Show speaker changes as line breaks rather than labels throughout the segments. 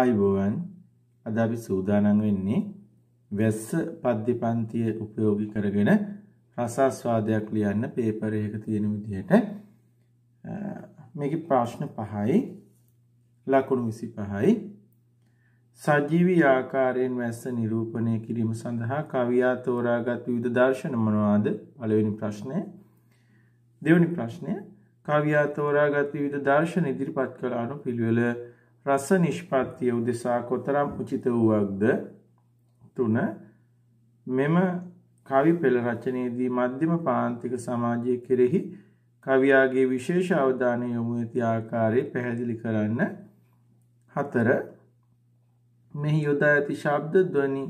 ආයුබෝවන් අද අපි සූදානම් වෙන්නේ වැස්ස පද්‍ය පන්තිය උපයෝගී කරගෙන රසාස්වාදයක් ලියන්න පේපර් එකක තියෙන විදිහට මේකේ ප්‍රශ්න 5යි ලකුණු 25යි සජීවී ආකාරයෙන් වැස්ස නිරූපණය කිරීම සඳහා කවියා තෝරාගත් විවිධ දර්ශන මොනවාද? පළවෙනි ප්‍රශ්නය. දෙවෙනි ප්‍රශ්නය කවියා තෝරාගත් විවිධ දර්ශන ඉදිරිපත් කළ අනුපිළිවෙල රස නිෂ්පත්තිය උදෙසා කොතරම් උචිත වුවක්ද තුන මෙම කවි පෙළ රචනයේදී මධ්‍යම පාන්තික සමාජය කෙරෙහි කවියාගේ විශේෂ අවධානය යොමු ඇති ආකාරය පැහැදිලි කරන්න හතර මෙහි යොදා ඇති ශබ්ද ධ්වනි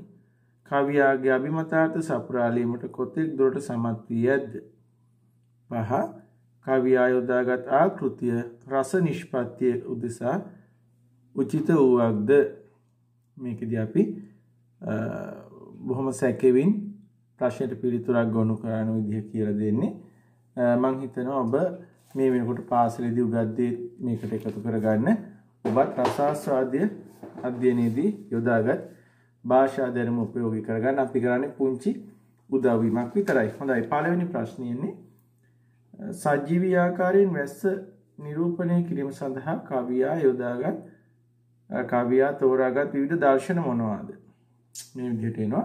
කවියාගේ අභිමතාර්ථ සපුරාලීමට කොතෙක් දුරට සමත් වී ඇද්ද පහ කවියා යොදාගත් ආකෘතිය රස නිෂ්පත්තිය උදෙසා උචිත වුවක්ද මේකද අපි බොහොම සැකවින් ප්‍රශ්නයට පිළිතුරක් ගොුණු කරන විදිහ කියර දෙන්නේ මං හිතන ඔබ මේ වෙනකොට පාසලදි උගද්දේ මේකට එකතු කරගන්න ඔබත් රසාස්වාදය අධ්‍යනයේදී යොදාගත් භාෂා දැනම උපයෝගි කරගන්න අපි කරන්න පුංචි උදවීමක් විතරයි හොඳයි පලවෙනි ප්‍රශ්නයන්නේ සජීවියාකාරයෙන් වැස්ස නිරූපණය කිරීම සඳහා කවියා යොදාගත් කවියා තෝරාගත් විවිධ දර්ශන මොනවාද මේ විදිහට එනවා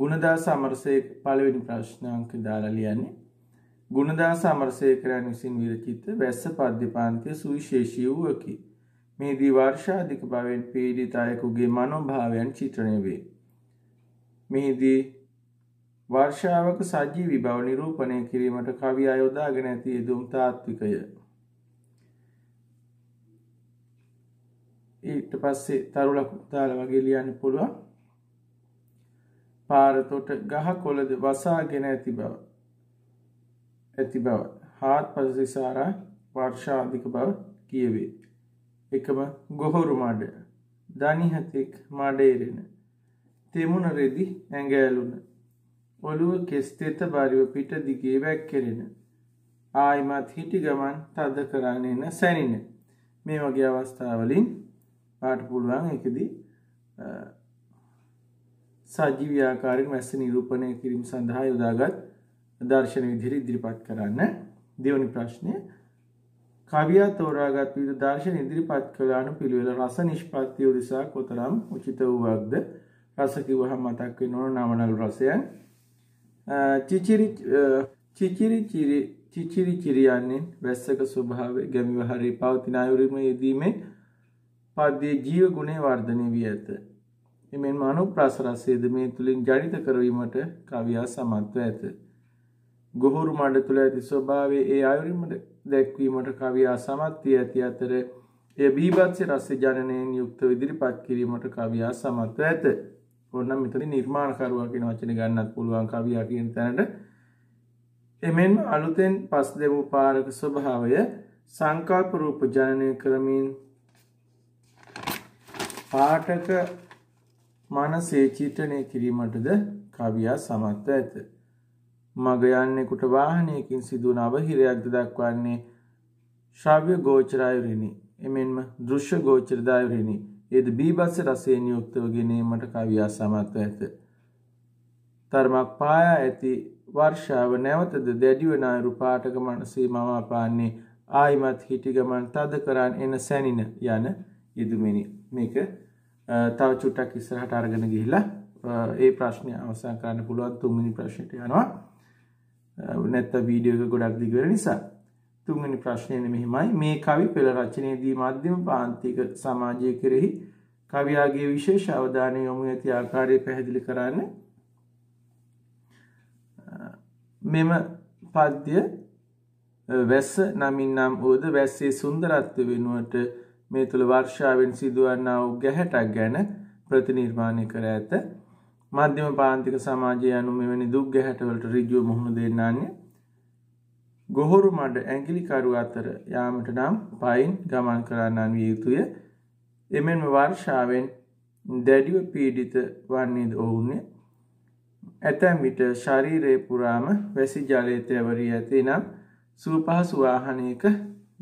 ගුණදාස අමරසේක පළවෙනි ප්‍රශ්න අංක දාලා ලියන්නේ ගුණදාස අමරසේකරයන් විසින් විරචිත වැස්ස පද්‍යපාන්තිය සුවිශේෂී වූවකි මේදී වර්ෂාධික බවෙන් පීඩිත අයෙකුගේ මනෝභාවයන් චිත්‍රණය වේ මෙහිදී වර්ෂාවක සජීවි බව නිරූපණය කිරීමට කවියා යොදාගෙන ඇති යෙදුම් තාත්විකය ඊට පස්සේ තරුලක් දාල වගේ ලියන්න පුළුවන් පාරතොට ගහ කොළද වසාගෙන ඇති බව ඇති බව හාත් පසසිසාරා වර්ෂාධික බව කියවේ එකම ගොහොරු මඩ දනිහතෙක් මඩේරෙන තෙමුණ රෙදි ඇඟෑලුන ඔළුව කෙස්තෙත බරිව පිට දිගේ වැැක්කෙරෙන ආයිමත් හිටි ගමන් තද කරන්න එන සැනින මේ වගේ අවස්ථාවලින් පාට පුළුවන් එකදී සජීව්‍යාකාරෙන් වැස්ස නිරූපණය කිරීම සඳහා යොදාගත් දර්ශන විදිහට ඉදිරිපත් කරන්න දෙවනි ප්‍රශ්නය කවියා තෝරාගත් විවිධ දර්ශන ඉදිරිපත් කළාන පිළිවෙල රස නිෂ්පත්තිය උදෙසා කොතරම් උචිත වූවක්ද රස කිව්වහම මතක් වෙනවන නවනල් රසයන් චිචිරි චිචිරි චිරි චිචිරි චිරියන්නේ වැස්සක ස්වභාවය ගැමිවහරේ පවතින අයුරිම යෙදීමෙන් පද්‍යයේ ජීව ගුණේ වර්ධනය වී ඇත. එමෙන්ම අනුප්‍රාස රසයේද මේ තුලින් ජනිත කරවීමට කවියා සමත්ව ඇත. ගොහුරු මඩ තුල ඇති ස්වභාවයේ ඒ අයුරින්ම දැක්වීමට කවියා සමත් වී ඇති අතර එය බීභත්ස රස ජනනයෙන් යුක්තව ඉදිරිපත් කිරීමට කවියා සමත්ව ඇත. ඕනනම් මෙතන නිර්මාණකරුවා කියන වචනේ ගන්නත් පුළුවන් කවියා කියන තැනට එමෙන්ම අලුතෙන් පස් දෙවූ පාරක ස්වභාවය සංකල්ප රූප ජනනය කරමින් පාඨක මනසේ චිත්‍රණය කිරීමටද කවියා සමත්ව ඇත. මග යන්නෙකුට වාහනයකින් සිදුවන අවහිරයක්ද දක්වන්නේ ශ්‍රව්‍ය ගෝචරායුරිනි. එමෙන්ම දෘශ්‍ය ගෝචරදායුරිනි. එද බීබස්ස රසයෙන් යුක්තව ගෙනීමට කවියා සමත්ව ඇත. තර්මක් පායා ඇති වර්ෂාව නැවතද දැඩිවන අයුරු පාඨක මනසේ මවාපාන්නේ ආයිමත් හිටිගමන් තද කරන් එන සැනින යන යෙදුමනි මේක තව චුට්ටක් ඉස්සරහට අරගෙන ගිහිලා ඒ ප්‍රශ්නය අවසන් කරන්න පුළුවන් තුන්ගනි ප්‍රශ්නයට යනවා නැත්ත වීඩියෝක ගොඩක් දිගර නිසා තුන්ගනි ප්‍රශ්නයන මෙහිමයි මේ කවි පෙළ රචනයේදී මධ්‍යම පාන්තික සමාජය කෙරෙහි කවියාගේ විශේෂ අවධානය යොමු ඇති ආකාරය පැහැදිලි කරන්න මෙම පද්‍ය වැස්ස නමින් නම් ඕද වැස්සේ සුන්දරත්ව වෙනුවට මේ තුළ වර්ෂාවෙන් සිදුවන්නා වූ ගැහැටක් ගැන ප්‍රතිනිර්මාණය කර ඇත. මධ්‍යම පාන්තික සමාජය අනු මෙවැනි දුක් ගැහැටවලට රිජුව මුහුණ දෙන්නන්නේ. ගොහොරු මඩ ඇගිලිකරු අතර යාමට නම් පයින් ගමන් කරන්නන් විය යුතුය. එමෙන්ම වර්ෂාවෙන් දැඩිව පීඩිත වන්නේද ඔවුන්නේ. ඇතැම් විට ශරීරයේ පුරාම වැසි ජලය තැවරී ඇති නම් සූපහසු වාහනයක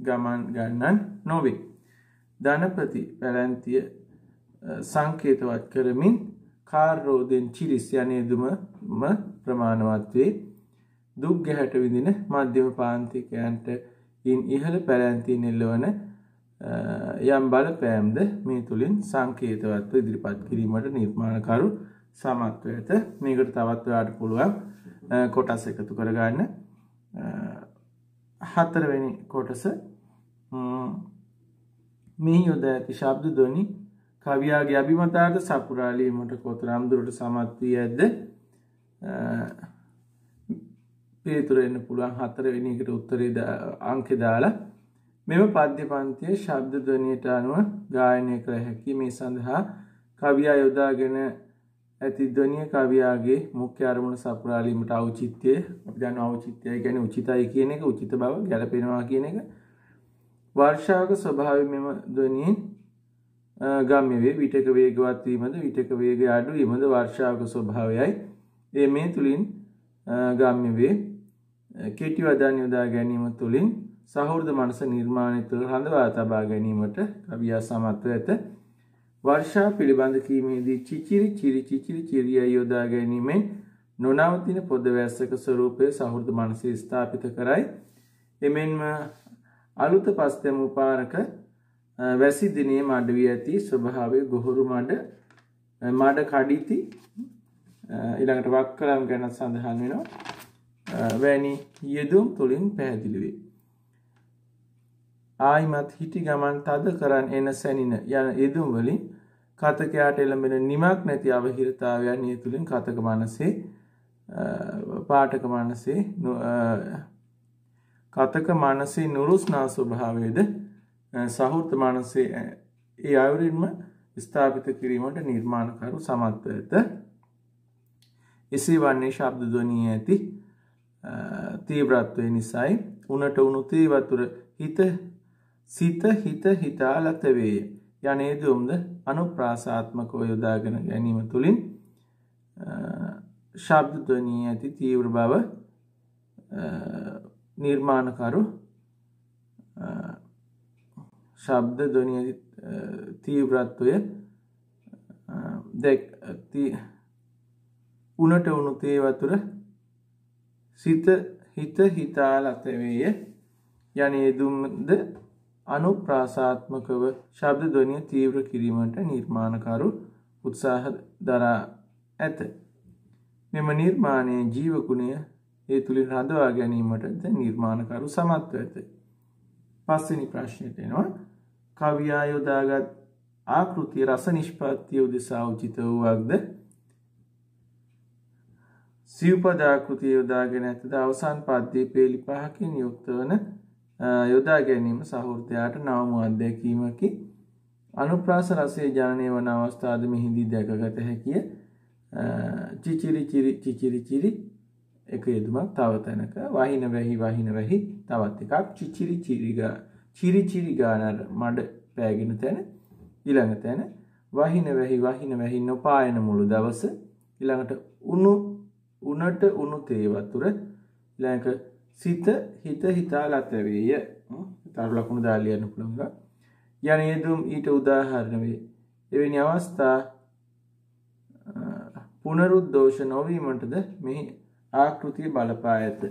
ගමන් ගන්නන් නොවේ. ධනපති පැලැන්තිය සංකේතවත් කරමින් කාර්රෝධෙන් චිරිස් යනේදුමම ප්‍රමාණවත්වේ දුක් ගැහැට විඳින මධ්‍යම පාන්තිකයන්ට ඉන් ඉහළ පැලැන්තිී නිල්ලවන යම් බලපෑම්ද මේ තුළින් සංකේතවත්ව ඉදිරිපත් කිරීමට නිර්මාණකරු සමත්ව ඇත මේකට තවත්වයාට පුළුවන් කොටස් එකතු කරගන්න හතරවෙනි කොටස මෙහි යොද ඇති ශබ්ද දොනි කවියාගේ අභිමතාර්ථ සපුරාලීමට කොතරම් දුරට සමත් වී ඇද්ද පේතුරෙන්න්න පුළුවන් හතර වෙනිකට උත්තරේ අංකෙදාලා මෙම පද්‍ය පන්තිය ශබ්ද දොනයට අනුව ගායනය කළ හැකි මේ සඳහා කවියා යොදාගෙන ඇති දොනිය කවියාගේ මුඛ්‍ය අරමුණ සපුරාලීමට අවචිත්‍යය අප ගන්න අවචිත්‍යය ගැන උචිතයි කියන එක උචිත බව ගැලපෙනවා කියන එක වර්ෂාවක ස්වභාවය මෙම ධ්වනියෙන් ගම්‍ය වේ විටක වේගවත් වීමද විටක වේගය අඩු වීමද වර්ෂාවක ස්වභාවයයි. ඒ මේ තුලින් ගම්‍ය වේ කෙටි වදන් යොදා ගැනීම තුලින් සහෘද මනස නිර්මාණය තුළ රඳවා තබා ගැනීමට කවියා සමත්ව ඇත. වර්ෂා පිළිබඳ කීමේදී චිචිරි චිරි චිචිරි චිරිය යොදා ගැනීමෙන් නොනවතින පොදවැස්සක ස්වරූපය සහෘද මනසේ ස්ථාපිත කරයි. එමෙන්ම අලුත පස්තම උපාරක වැසි දිනේ මඩවී ඇති ස්වභාවය ගොහුරු මඩ මඩ කඩිති ඉළඟට වක්කලම් ගැනත් සඳහන් වෙනවා වැනි යෙදුම් තුළින් පැහැදිලිවේ. ආයිමත් හිටි ගමන් තද කරන්න එන සැනින යන යෙදුම්වලින් කතකයාට එළඹෙන නිමක් නැති අවහිරතාවයන් ඒ තුළින් කතක මනසේ පාටක මනසේ කතක මනසේ නුරුස්නා ස්වභාවයද සහෘත මනසේ ඒ අයුරින්ම ස්ථාපිත කිරීමට නිර්මාණකරු සමත්ව ඇත. එසේ වන්නේ ශබ්ද ධ්වනී ඇති තීව්‍රත්වය නිසායි උනට උණු තේ වතුර හිත සිත හිත හිතාලත වේය. යනේදුම්ද අනුප්‍රාසාත්මකව යොදාගෙන ගැනීම තුළින් ශබ්ද ධ්වනී ඇති තීව්‍ර බව නිර්මාණකරු ශබ්ද දොනිය තීව්‍රත්වය දැක් උනට වුණු තේවතුර සිත හිත හිතාලතවේය යනේ දුම්ද අනු ප්‍රාසාත්මකව ශබ්ද දොනිය තීව්‍ර කිරීමට නිර්මාණකරු උත්සාහ දරා ඇත මෙම නිර්මාණය ජීවකුණය ඒ තුළින් රඳවා ගැනීමටද නිර්මාණකරු සමත්ව ඇත. පස්සනි ප්‍රශ්නයට එනවා කවියා යොදාගත් ආකෘති රස නිෂ්පාත්තිය උදෙසා උචිත වූවක්ද සිව්පදාකෘතිය යොදාගෙන ඇතද අවසන් පද්දී පේලි පහකින් යුක්තවන යොදා ගැනීම සහෘර්තයාට නවම අත්දැකීමකි අනුප්‍රාස රසේ ජානය වන අවස්ථාද මෙහිදී දැකගත හැකිය චිචිරි චිචිරි චිරි එක යෙදුමක් තවතැනක වහින වැහි වහින වැහි තවත් එකක් චිචිරි චිරිගා චිරිචිරි ගානර මඩ පෑගෙන තැන ඉළඟ තැන වහින වැහි වහින වැහි නොපායන මුළු දවස ඉළඟට උුණු උනට උුණු තේවතුර ලෑක සිත හිත හිතා ලතවේය තරු ලකුණු දාලියන්න පුළඟ යන යෙදුම් ඊට උදාහරණ වේ එවැනි අවස්ථා පුනරුද්දෝෂ නොවීමටද මෙහි ආකෘතිය බලපා ඇත.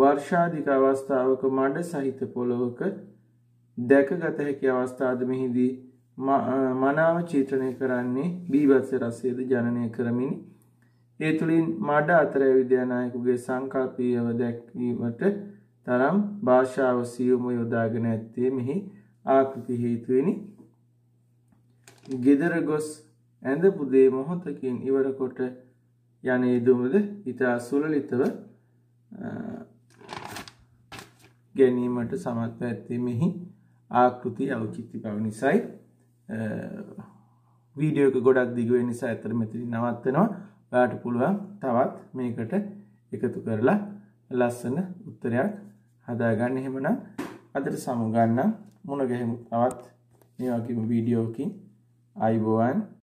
වර්ෂාධික අවස්ථාවක මඩ සහිත පොළොවක දැකගත හැකි අවස්ථාද මෙහිදී මනාව චිත්‍රණය කරන්නේ බීවත්ස රසයද ජනනය කරමිනි. ඒ තුළින් මඩ අතර විද්‍යානායකුගේ සංකල්පීයව දැක්වීමට තරම් භාෂාව සියුම යොදාගෙන ඇත්තේ මෙහි ආකෘති හේතුවෙනි. ගෙදර ගොස් ඇඳපුදේ මොහොතකින් ඉවරකොට යන යුතුමද ඉතා සුලලිතව ගැනීමට සමත්ව ඇත්තීමෙහි ආකෘති අවචිත්ති බව නිසයි වීඩියෝක ගොඩක් දිගුව නිසා ඇතර මෙතිරි නවත්තනවා වාට පුළුවන් තවත් මේකට එකතු කරලා ලස්සන උත්තරයක් හදාගන්න එහෙමන අදට සමුගන්න මුණ ගැහෙමු තවත් මේවාකිම වීඩියෝකින් අයිබෝවන්